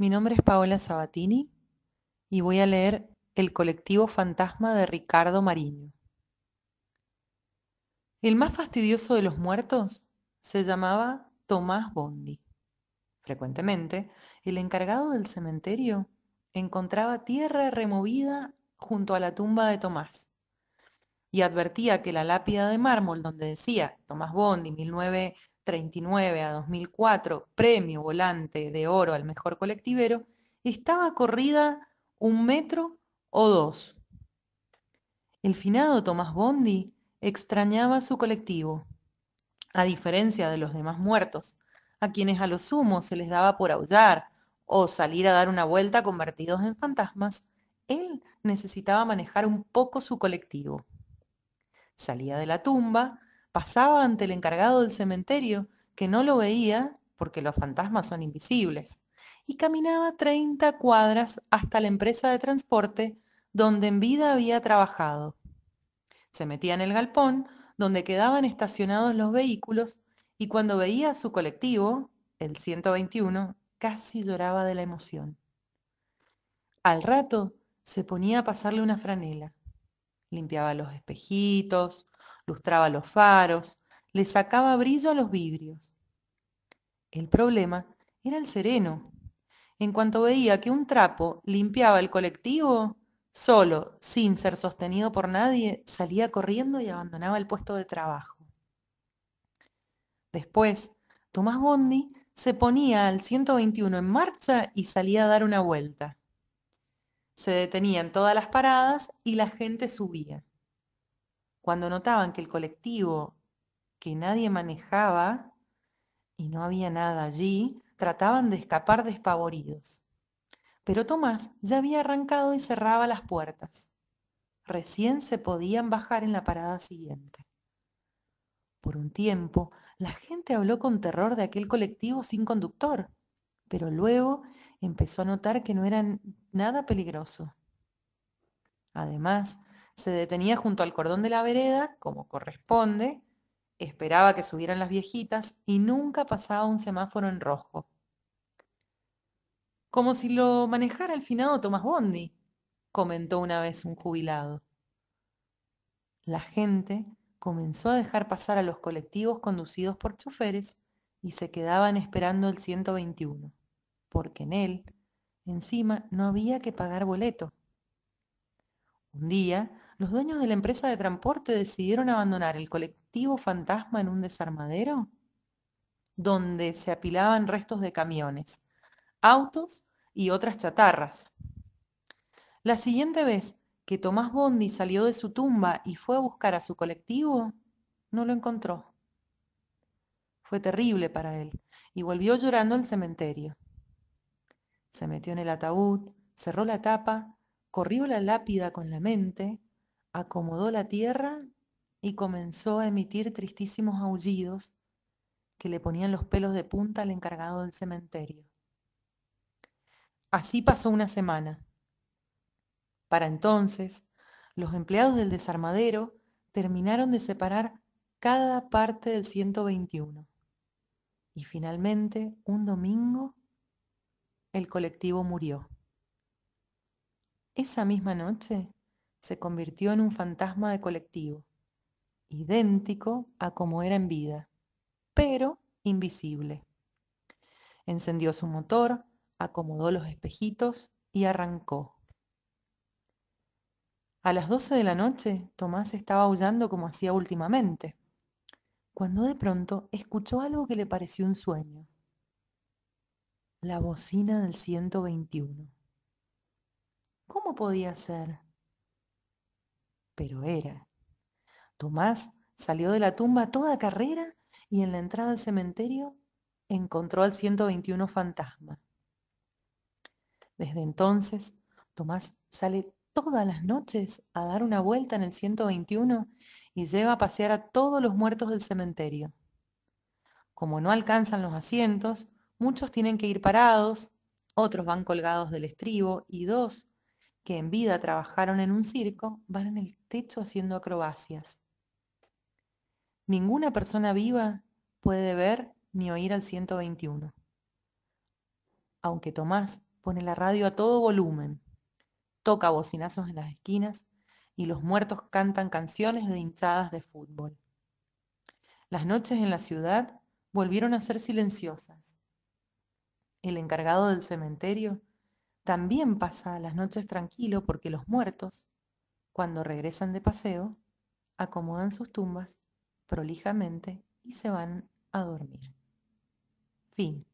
Mi nombre es Paola Sabatini y voy a leer El colectivo fantasma de Ricardo Mariño. El más fastidioso de los muertos se llamaba Tomás Bondi. Frecuentemente, el encargado del cementerio encontraba tierra removida junto a la tumba de Tomás y advertía que la lápida de mármol donde decía Tomás Bondi 19 39 a 2004, premio volante de oro al mejor colectivero, estaba corrida un metro o dos. El finado Tomás Bondi extrañaba su colectivo, a diferencia de los demás muertos, a quienes a lo sumo se les daba por aullar o salir a dar una vuelta convertidos en fantasmas, él necesitaba manejar un poco su colectivo. Salía de la tumba, pasaba ante el encargado del cementerio, que no lo veía porque los fantasmas son invisibles, y caminaba 30 cuadras hasta la empresa de transporte donde en vida había trabajado. Se metía en el galpón donde quedaban estacionados los vehículos y cuando veía a su colectivo, el 121, casi lloraba de la emoción. Al rato se ponía a pasarle una franela. Limpiaba los espejitos, Ilustraba los faros, le sacaba brillo a los vidrios. El problema era el sereno. En cuanto veía que un trapo limpiaba el colectivo, solo, sin ser sostenido por nadie, salía corriendo y abandonaba el puesto de trabajo. Después, Tomás Bondi se ponía al 121 en marcha y salía a dar una vuelta. Se detenían todas las paradas y la gente subía cuando notaban que el colectivo que nadie manejaba y no había nada allí, trataban de escapar despavoridos. Pero Tomás ya había arrancado y cerraba las puertas. Recién se podían bajar en la parada siguiente. Por un tiempo, la gente habló con terror de aquel colectivo sin conductor, pero luego empezó a notar que no era nada peligroso. Además, se detenía junto al cordón de la vereda, como corresponde, esperaba que subieran las viejitas y nunca pasaba un semáforo en rojo. Como si lo manejara el finado Tomás Bondi, comentó una vez un jubilado. La gente comenzó a dejar pasar a los colectivos conducidos por choferes y se quedaban esperando el 121, porque en él, encima, no había que pagar boleto. Un día, ¿Los dueños de la empresa de transporte decidieron abandonar el colectivo fantasma en un desarmadero? donde se apilaban restos de camiones, autos y otras chatarras. La siguiente vez que Tomás Bondi salió de su tumba y fue a buscar a su colectivo, no lo encontró. Fue terrible para él y volvió llorando al cementerio. Se metió en el ataúd, cerró la tapa, corrió la lápida con la mente acomodó la tierra y comenzó a emitir tristísimos aullidos que le ponían los pelos de punta al encargado del cementerio. Así pasó una semana. Para entonces, los empleados del desarmadero terminaron de separar cada parte del 121. Y finalmente, un domingo, el colectivo murió. Esa misma noche, se convirtió en un fantasma de colectivo, idéntico a como era en vida, pero invisible. Encendió su motor, acomodó los espejitos y arrancó. A las 12 de la noche, Tomás estaba aullando como hacía últimamente, cuando de pronto escuchó algo que le pareció un sueño. La bocina del 121. ¿Cómo podía ser? pero era. Tomás salió de la tumba toda carrera y en la entrada al cementerio encontró al 121 fantasma. Desde entonces, Tomás sale todas las noches a dar una vuelta en el 121 y lleva a pasear a todos los muertos del cementerio. Como no alcanzan los asientos, muchos tienen que ir parados, otros van colgados del estribo y dos que en vida trabajaron en un circo, van en el techo haciendo acrobacias. Ninguna persona viva puede ver ni oír al 121. Aunque Tomás pone la radio a todo volumen, toca bocinazos en las esquinas y los muertos cantan canciones de hinchadas de fútbol. Las noches en la ciudad volvieron a ser silenciosas. El encargado del cementerio también pasa las noches tranquilo porque los muertos, cuando regresan de paseo, acomodan sus tumbas prolijamente y se van a dormir. Fin.